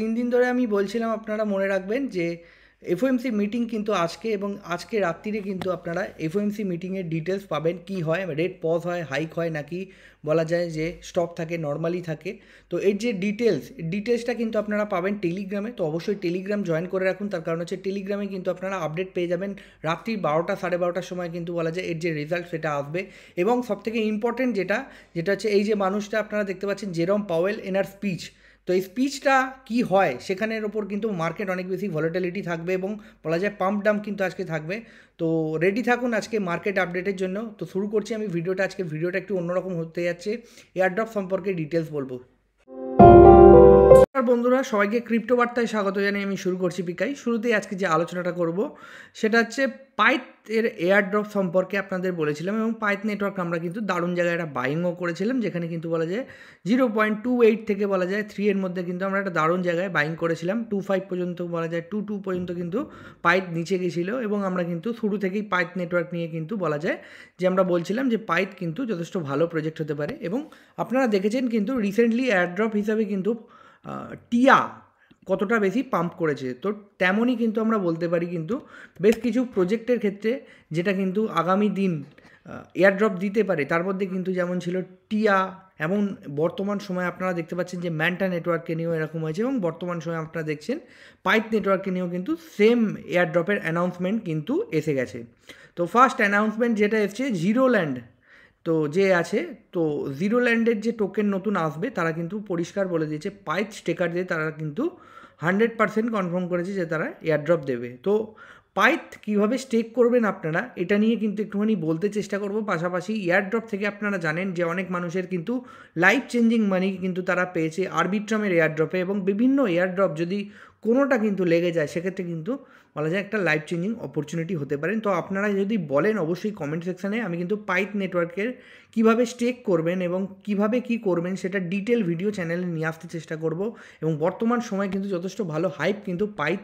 তিন দিন ধরে আমি বলছিলাম আপনারা মনে রাখবেন যে এফওএমসি মিটিং কিন্তু আজকে এবং আজকে রাত্রিরে কিন্তু আপনারা এফওএমসি মিটিংয়ের ডিটেলস পাবেন কি হয় রেট পজ হয় হাইক হয় নাকি বলা যায় যে স্টপ থাকে নর্মালি থাকে তো এর যে ডিটেলস ডিটেলসটা কিন্তু আপনারা পাবেন টেলিগ্রামে তো অবশ্যই টেলিগ্রাম জয়েন করে রাখুন তার কারণ হচ্ছে টেলিগ্রামে কিন্তু আপনারা আপডেট পেয়ে যাবেন রাত্রি বারোটা সাড়ে বারোটার সময় কিন্তু বলা যায় এর যে রেজাল্ট সেটা আসবে এবং সবথেকে ইম্পর্টেন্ট যেটা যেটা হচ্ছে এই যে মানুষটা আপনারা দেখতে পাচ্ছেন জেরম পাওয়েল এনার স্পিচ তো এই স্পিচটা কি হয় সেখানের ওপর কিন্তু মার্কেট অনেক বেশি ভলেটিলিটি থাকবে এবং বলা যায় পাম্প ডাম্প কিন্তু আজকে থাকবে তো রেডি থাকুন আজকে মার্কেট আপডেটের জন্য তো শুরু করছি আমি ভিডিওটা আজকে ভিডিওটা একটু অন্যরকম হতে যাচ্ছে এয়ারড্রপ সম্পর্কে ডিটেলস বলবো আর বন্ধুরা সবাইকে ক্রিপ্টো বার্তায় স্বাগত জানিয়ে আমি শুরু করছি পিকাই শুরুতেই আজকে যে আলোচনাটা করব সেটা হচ্ছে পাইথ এর এয়ারড্রপ সম্পর্কে আপনাদের বলেছিলাম এবং পাইথ নেটওয়ার্ক আমরা কিন্তু দারুণ জায়গায় একটা বাইংও করেছিলাম যেখানে কিন্তু বলা যায় জিরো পয়েন্ট টু এইট থেকে বলা যায় থ্রি এর মধ্যে কিন্তু আমরা একটা দারুণ জায়গায় বাইং করেছিলাম টু ফাইভ পর্যন্ত বলা যায় টু টু পর্যন্ত কিন্তু পাইথ নিচে গেছিলো এবং আমরা কিন্তু শুরু থেকেই পাইথ নেটওয়ার্ক নিয়ে কিন্তু বলা যায় যে আমরা বলছিলাম যে পাইথ কিন্তু যথেষ্ট ভালো প্রজেক্ট হতে পারে এবং আপনারা দেখেছেন কিন্তু রিসেন্টলি এয়ারড্রপ হিসাবে কিন্তু টিয়া কতটা বেশি পাম্প করেছে তো তেমনই কিন্তু আমরা বলতে পারি কিন্তু বেশ কিছু প্রজেক্টের ক্ষেত্রে যেটা কিন্তু আগামী দিন এয়ারড্রপ দিতে পারে তার মধ্যে কিন্তু যেমন ছিল টিয়া এমন বর্তমান সময়ে আপনারা দেখতে পাচ্ছেন যে ম্যান্টা নেটওয়ার্ককে নিয়েও এরকম হয়েছে এবং বর্তমান সময়ে আপনারা দেখছেন পাইপ নেটওয়ার্ককে নিয়েও কিন্তু সেম এয়ারড্রপের অ্যানাউন্সমেন্ট কিন্তু এসে গেছে তো ফার্স্ট অ্যানাউন্সমেন্ট যেটা এসছে জিরো ল্যান্ড তো যে আছে তো জিরো ল্যান্ডের যে টোকেন নতুন আসবে তারা কিন্তু পরিষ্কার বলে দিয়েছে পাইথ স্টেকার দিয়ে তারা কিন্তু হান্ড্রেড পার্সেন্ট কনফার্ম করেছে যে তারা এয়ারড্রপ দেবে তো পাইথ কীভাবে স্টেক করবেন আপনারা এটা নিয়ে কিন্তু একটুখানি বলতে চেষ্টা করব পাশাপাশি এয়ারড্রপ থেকে আপনারা জানেন যে অনেক মানুষের কিন্তু লাইফ চেঞ্জিং মানি কিন্তু তারা পেয়েছে আরবিট্রামের এয়ারড্রপে এবং বিভিন্ন এয়ারড্রপ যদি কোনোটা কিন্তু লেগে যায় সেক্ষেত্রে কিন্তু বলা যায় একটা লাইফ চেঞ্জিং অপরচুনিটি হতে পারেন তো আপনারা যদি বলেন অবশ্যই কমেন্ট সেকশানে আমি কিন্তু পাইথ নেটওয়ার্কের কিভাবে স্টেক করবেন এবং কিভাবে কি করবেন সেটা ডিটেল ভিডিও চ্যানেলে নিয়ে আসতে চেষ্টা করব এবং বর্তমান সময়ে কিন্তু যথেষ্ট ভালো হাইপ কিন্তু পাইথ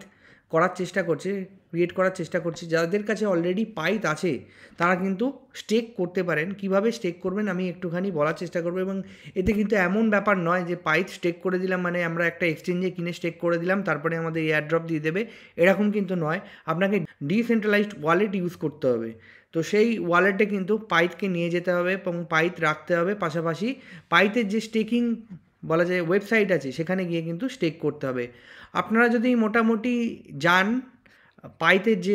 করার চেষ্টা করছে ক্রিয়েট করার চেষ্টা করছি যাদের কাছে অলরেডি পাইত আছে তারা কিন্তু স্টেক করতে পারেন কিভাবে স্টেক করবেন আমি একটুখানি বলার চেষ্টা করবো এবং এতে কিন্তু এমন ব্যাপার নয় যে পাইপ স্টেক করে দিলাম মানে আমরা একটা এক্সচেঞ্জে কিনে স্টেক করে দিলাম তারপরে আমাদের এয়ারড্রপ দিয়ে দেবে এরকম কিন্তু নয় আপনাকে ডিসেন্ট্রালাইজড ওয়ালেট ইউজ করতে হবে তো সেই ওয়ালেটে কিন্তু পাইথকে নিয়ে যেতে হবে এবং পাইথ রাখতে হবে পাশাপাশি পাইথের যে স্টেকিং বলা যায় ওয়েবসাইট আছে সেখানে গিয়ে কিন্তু স্টেক করতে হবে আপনারা যদি মোটামুটি যান পাইতের যে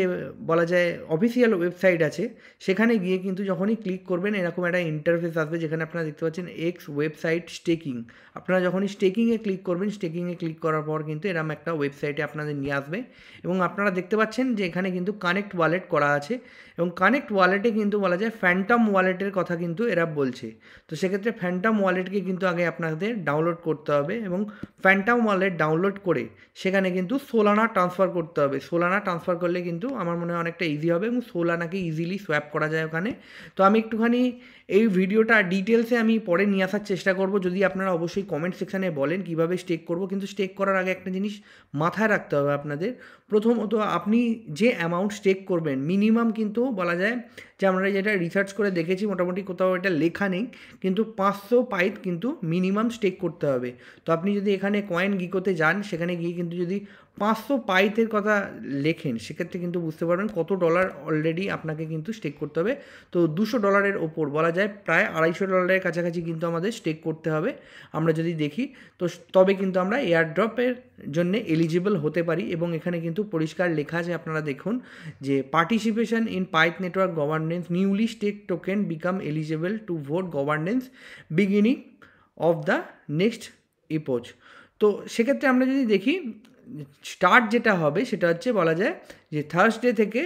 বলা যায় অফিসিয়াল ওয়েবসাইট আছে সেখানে গিয়ে কিন্তু যখনই ক্লিক করবেন এরকম একটা ইন্টারফেস আসবে যেখানে আপনারা দেখতে পাচ্ছেন এক্স ওয়েবসাইট স্টেকিং আপনারা যখনই স্টেকিংয়ে ক্লিক করবেন স্টেকিংয়ে ক্লিক করার পর কিন্তু এরকম একটা ওয়েবসাইটে আপনাদের নিয়ে আসবে এবং আপনারা দেখতে পাচ্ছেন যে এখানে কিন্তু কানেক্ট ওয়ালেট করা আছে এবং কানেক্ট ওয়ালেটে কিন্তু বলা যায় ফ্যান্টাম ওয়ালেটের কথা কিন্তু এরা বলছে তো সেক্ষেত্রে ফ্যান্টাম ওয়ালেটকে কিন্তু আগে আপনাদের ডাউনলোড করতে হবে এবং ফ্যান্টাম ওয়ালেট ডাউনলোড করে সেখানে কিন্তু সোলানা ট্রান্সফার করতে হবে সোলানা ট্রান্স ট্রান্সফার করলে কিন্তু আমার মনে হয় অনেকটা ইজি হবে এবং নাকি ইজিলি সোয়াপ করা যায় ওখানে তো আমি একটুখানি এই ভিডিওটা ডিটেলসে আমি পরে নিয়ে আসার চেষ্টা করব যদি আপনারা অবশ্যই কমেন্ট সেকশানে বলেন কিভাবে স্টেক করব কিন্তু স্টেক করার আগে একটা জিনিস মাথায় রাখতে হবে আপনাদের প্রথমত আপনি যে অ্যামাউন্ট স্টেক করবেন মিনিমাম কিন্তু বলা যায় যে আমরা যেটা রিসার্চ করে দেখেছি মোটামুটি কোথাও এটা লেখা নেই কিন্তু পাঁচশো পাইপ কিন্তু মিনিমাম স্টেক করতে হবে তো আপনি যদি এখানে কয়েন গিকোতে যান সেখানে গিয়ে কিন্তু যদি পাঁচশো পাইথের কথা লেখেন সেক্ষেত্রে কিন্তু বুঝতে পারবেন কত ডলার অলরেডি আপনাকে কিন্তু স্টেক করতে হবে তো দুশো ডলারের ওপর বলা যায় প্রায় আড়াইশো ডলারের কাছাকাছি কিন্তু আমাদের স্টেক করতে হবে আমরা যদি দেখি তো তবে কিন্তু আমরা এয়ার ড্রপের জন্য এলিজিবল হতে পারি এবং এখানে কিন্তু পরিষ্কার লেখা আছে আপনারা দেখুন যে participation in Pyth network govern governance newly state token become eligible to vote governance beginning of the next epoch. তো সেক্ষেত্রে আমরা যদি দেখি স্টার্ট যেটা হবে সেটা হচ্ছে বলা যায় যে থার্সডে থেকে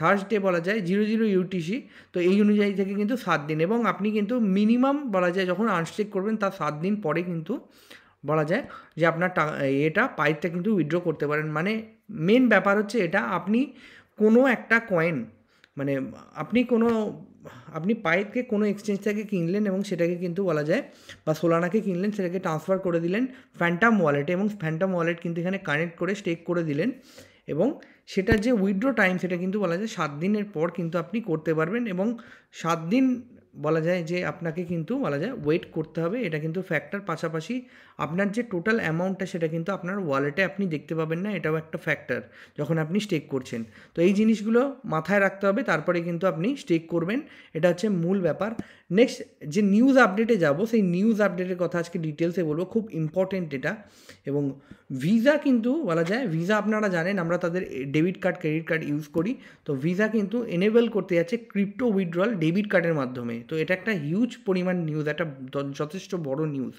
থার্সডে বলা যায় জিরো জিরো ইউটিসি তো এই অনুযায়ী থেকে কিন্তু সাত দিন এবং আপনি কিন্তু মিনিমাম বলা যায় যখন আনস্টেক করবেন তার সাত দিন পরে কিন্তু বলা যায় যে আপনার এটা পাইপটা কিন্তু উইথড্র করতে পারেন মানে মেন ব্যাপার হচ্ছে এটা আপনি কোনো একটা কয়েন মানে আপনি কোনো আপনি পাইপকে কোনো এক্সচেঞ্জ থেকে কিনলেন এবং সেটাকে কিন্তু বলা যায় বা সোলানাকে কিনলেন সেটাকে ট্রান্সফার করে দিলেন ফ্যান্টাম ওয়ালেটে এবং ফ্যান্টাম ওয়ালেট কিন্তু এখানে কানেক্ট করে স্টেক করে দিলেন এবং সেটার যে উইড্রো টাইম সেটা কিন্তু বলা যায় সাত দিনের পর কিন্তু আপনি করতে পারবেন এবং সাত দিন বলা যায় যে আপনাকে কিন্তু বলা যায় ওয়েট করতে হবে এটা কিন্তু ফ্যাক্টর পাশাপাশি আপনার যে টোটাল অ্যামাউন্টটা সেটা কিন্তু আপনার ওয়ালেটে আপনি দেখতে পাবেন না এটাও একটা ফ্যাক্টর যখন আপনি স্টেক করছেন তো এই জিনিসগুলো মাথায় রাখতে হবে তারপরে কিন্তু আপনি স্টেক করবেন এটা হচ্ছে মূল ব্যাপার নেক্সট যে নিউজ আপডেটে যাব সেই নিউজ আপডেটের কথা আজকে ডিটেলসে বলবো খুব ইম্পর্টেন্ট এটা এবং ভিসা কিন্তু বলা যায় ভিসা আপনারা জানেন আমরা তাদের debit card credit card use করি তো ভিসা কিন্তু এনেবেল করতে যাচ্ছে ক্রিপ্টো উইথড্রল ডেবিট কার্ডের মাধ্যমে তো এটা একটা হিউজ পরিমাণ নিউজ একটা যথেষ্ট বড় নিউজ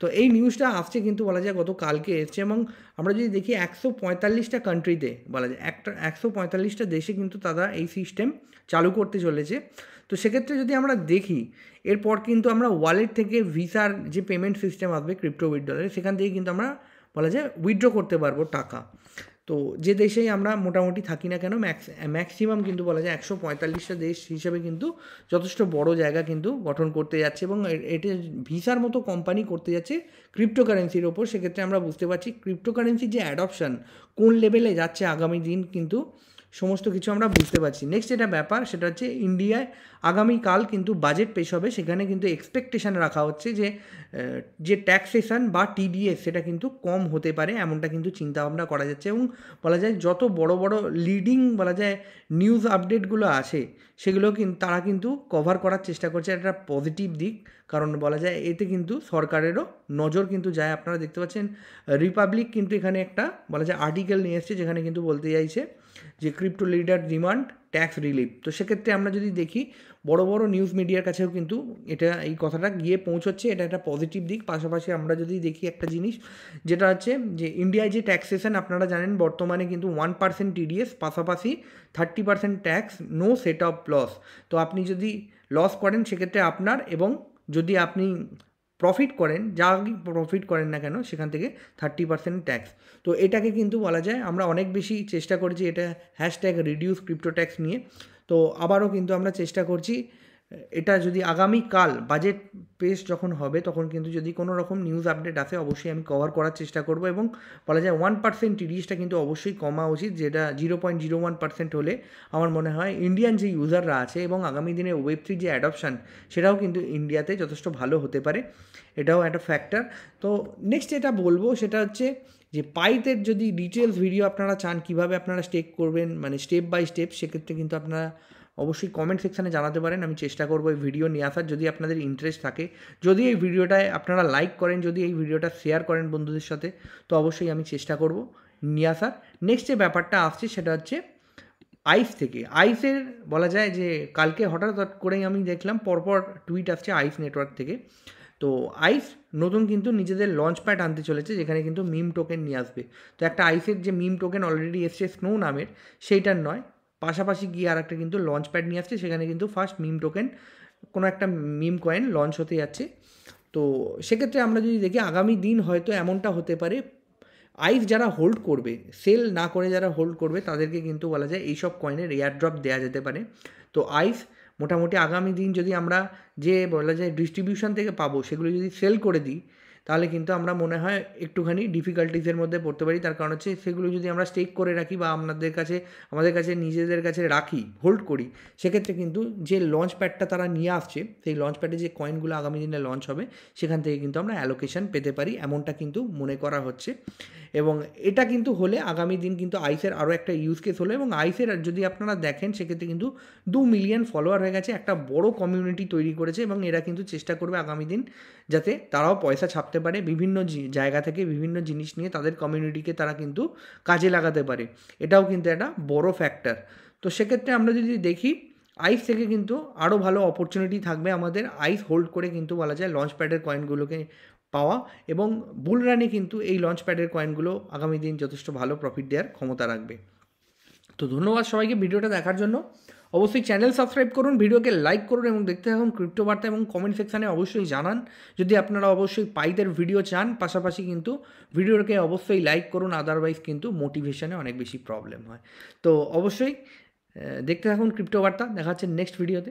তো এই নিউজটা আসছে কিন্তু বলা যায় গত কালকে এসছে এবং আমরা যদি দেখি একশো পঁয়তাল্লিশটা কান্ট্রিতে বলা যায় একটা একশো পঁয়তাল্লিশটা দেশে কিন্তু তারা এই সিস্টেম চালু করতে চলেছে তো সেক্ষেত্রে যদি আমরা দেখি এরপর কিন্তু আমরা ওয়ালেট থেকে ভিসার যে পেমেন্ট সিস্টেম আসবে ক্রিপ্টো উইড্রলের সেখান থেকে কিন্তু আমরা বলা যায় উইথড্র করতে পারবো টাকা তো যে দেশেই আমরা মোটামুটি থাকি না কেন ম্যাক্স ম্যাক্সিমাম কিন্তু বলা যায় একশো পঁয়তাল্লিশটা দেশ হিসাবে কিন্তু যথেষ্ট বড় জায়গা কিন্তু গঠন করতে যাচ্ছে এবং এটি ভিসার মতো কোম্পানি করতে যাচ্ছে ক্রিপ্টোকারেন্সির ওপর সেক্ষেত্রে আমরা বুঝতে পারছি ক্রিপ্টোকারেন্সির যে অ্যাডপশান কোন লেভেলে যাচ্ছে আগামী দিন কিন্তু সমস্ত কিছু আমরা বুঝতে পারছি নেক্সট যেটা ব্যাপার সেটা হচ্ছে ইন্ডিয়ায় আগামীকাল কিন্তু বাজেট পেশ হবে সেখানে কিন্তু এক্সপেকটেশান রাখা হচ্ছে যে যে ট্যাক্সেশন বা টিডিএস সেটা কিন্তু কম হতে পারে এমনটা কিন্তু চিন্তাভাবনা করা যাচ্ছে এবং বলা যায় যত বড় বড় লিডিং বলা যায় নিউজ আপডেটগুলো আছে সেগুলো কিন্তু তারা কিন্তু কভার করার চেষ্টা করছে একটা পজিটিভ দিক কারণ বলা যায় এতে কিন্তু সরকারেরও নজর কিন্তু যায় আপনারা দেখতে পাচ্ছেন রিপাবলিক কিন্তু এখানে একটা বলা যায় আর্টিকেল নিয়ে এসছে যেখানে কিন্তু বলতে চাইছে যে crypto leader demand tax relief তো সেক্ষেত্রে আমরা যদি দেখি বড় বড় নিউজ মিডিয়ার কাছেও কিন্তু এটা এই কথাটা গিয়ে পৌঁছচ্ছে এটা একটা পজিটিভ দিক পাশাপাশি আমরা যদি দেখি একটা জিনিস যেটা হচ্ছে যে ইন্ডিয়ায় যে ট্যাক্সেশন আপনারা জানেন বর্তমানে কিন্তু ওয়ান পার্সেন্ট টিডিএস পাশাপাশি thirty percent tax no set off loss তো আপনি যদি লস করেন সেক্ষেত্রে আপনার এবং যদি আপনি প্রফিট করেন যা প্রফিট করেন না কেন সেখান থেকে থার্টি পার্সেন্ট ট্যাক্স তো এটাকে কিন্তু বলা যায় আমরা অনেক বেশি চেষ্টা করছি এটা হ্যাশট্যাগ রিডিউস ক্রিপ্টো ট্যাক্স নিয়ে তো আবারও কিন্তু আমরা চেষ্টা করছি এটা যদি আগামীকাল বাজেট পেশ যখন হবে তখন কিন্তু যদি কোনো রকম নিউজ আপডেট আসে অবশ্যই আমি কভার করার চেষ্টা করব এবং বলা যায় ওয়ান পার্সেন্ট টিডিএসটা কিন্তু অবশ্যই কমা উচিত যেটা zero point zero one percent হলে আমার মনে হয় ইন্ডিয়ান যে ইউজাররা আছে এবং আগামী দিনে ওয়েব থ্রি যে অ্যাডপশান সেটাও কিন্তু ইন্ডিয়াতে যথেষ্ট ভালো হতে পারে এটাও একটা ফ্যাক্টর তো নেক্সট যেটা বলবো সেটা হচ্ছে যে পাইতের যদি ডিটেলস ভিডিও আপনারা চান কিভাবে আপনারা স্টেক করবেন মানে স্টেপ বাই স্টেপ সেক্ষেত্রে কিন্তু আপনারা অবশ্যই কমেন্ট সেকশানে জানাতে পারেন আমি চেষ্টা করবো এই ভিডিও নিয়ে আসার যদি আপনাদের ইন্টারেস্ট থাকে যদি এই ভিডিওটায় আপনারা লাইক করেন যদি এই ভিডিওটা শেয়ার করেন বন্ধুদের সাথে তো অবশ্যই আমি চেষ্টা করব নিয়ে আসার নেক্সট যে ব্যাপারটা আসছে সেটা হচ্ছে আইস থেকে আইসের বলা যায় যে কালকে হঠাৎ করেই আমি দেখলাম পরপর টুইট আসছে আইস নেটওয়ার্ক থেকে তো আইস নতুন কিন্তু নিজেদের লঞ্চ প্যাড আনতে চলেছে যেখানে কিন্তু মিম টোকেন নিয়ে আসবে তো একটা আইসের যে মিম টোকেন অলরেডি এসছে স্নো নামের সেইটার নয় পাশাপাশি গিয়ে আর একটা কিন্তু লঞ্চ প্যাড নিয়ে আসছে সেখানে কিন্তু ফার্স্ট মিম টোকেন কোনো একটা মিম কয়েন লঞ্চ হতে যাচ্ছে তো সেক্ষেত্রে আমরা যদি দেখি আগামী দিন হয়তো এমনটা হতে পারে আইস যারা হোল্ড করবে সেল না করে যারা হোল্ড করবে তাদেরকে কিন্তু বলা যায় এইসব কয়েনের এয়ারড্রপ দেওয়া যেতে পারে তো আইস মোটামুটি আগামী দিন যদি আমরা যে বলা যায় ডিস্ট্রিবিউশন থেকে পাবো সেগুলো যদি সেল করে দিই তাহলে কিন্তু আমরা মনে হয় একটুখানি ডিফিকাল্টিসের মধ্যে পড়তে পারি তার কারণ হচ্ছে সেগুলো যদি আমরা স্টেক করে রাখি বা আপনাদের কাছে আমাদের কাছে নিজেদের কাছে রাখি হোল্ড করি সেক্ষেত্রে কিন্তু যে লঞ্চ প্যাডটা তারা নিয়ে আসছে সেই লঞ্চ প্যাডে যে কয়েনগুলো আগামী দিনে লঞ্চ হবে সেখান থেকে কিন্তু আমরা অ্যালোকেশন পেতে পারি এমনটা কিন্তু মনে করা হচ্ছে এবং এটা কিন্তু হলে আগামী দিন কিন্তু আইসের আরও একটা ইউজ কেস হলো এবং আইসের যদি আপনারা দেখেন সেক্ষেত্রে কিন্তু দু মিলিয়ন ফলোয়ার হয়ে গেছে একটা বড় কমিউনিটি তৈরি করেছে এবং এরা কিন্তু চেষ্টা করবে আগামী দিন যাতে তারাও পয়সা ছাপ ভাবতে পারে বিভিন্ন জায়গা থেকে বিভিন্ন জিনিস নিয়ে তাদের কমিউনিটিকে তারা কিন্তু কাজে লাগাতে পারে এটাও কিন্তু একটা বড় ফ্যাক্টর তো সেক্ষেত্রে আমরা যদি দেখি আইস থেকে কিন্তু আরও ভালো অপরচুনিটি থাকবে আমাদের আইস হোল্ড করে কিন্তু বলা যায় লঞ্চ প্যাডের কয়েনগুলোকে পাওয়া এবং বুল রানে কিন্তু এই লঞ্চ প্যাডের কয়েনগুলো আগামী দিন যথেষ্ট ভালো প্রফিট দেওয়ার ক্ষমতা রাখবে তো ধন্যবাদ সবাইকে ভিডিওটা দেখার জন্য অবশ্যই চ্যানেল সাবস্ক্রাইব করুন ভিডিওকে লাইক করুন এবং দেখতে থাকুন ক্রিপ্টো বার্তা এবং কমেন্ট সেকশানে অবশ্যই জানান যদি আপনারা অবশ্যই পাইদের ভিডিও চান পাশাপাশি কিন্তু ভিডিওকে অবশ্যই লাইক করুন আদারওয়াইজ কিন্তু মোটিভেশানে অনেক বেশি প্রবলেম হয় তো অবশ্যই দেখতে থাকুন ক্রিপ্টো বার্তা দেখা হচ্ছে নেক্সট ভিডিওতে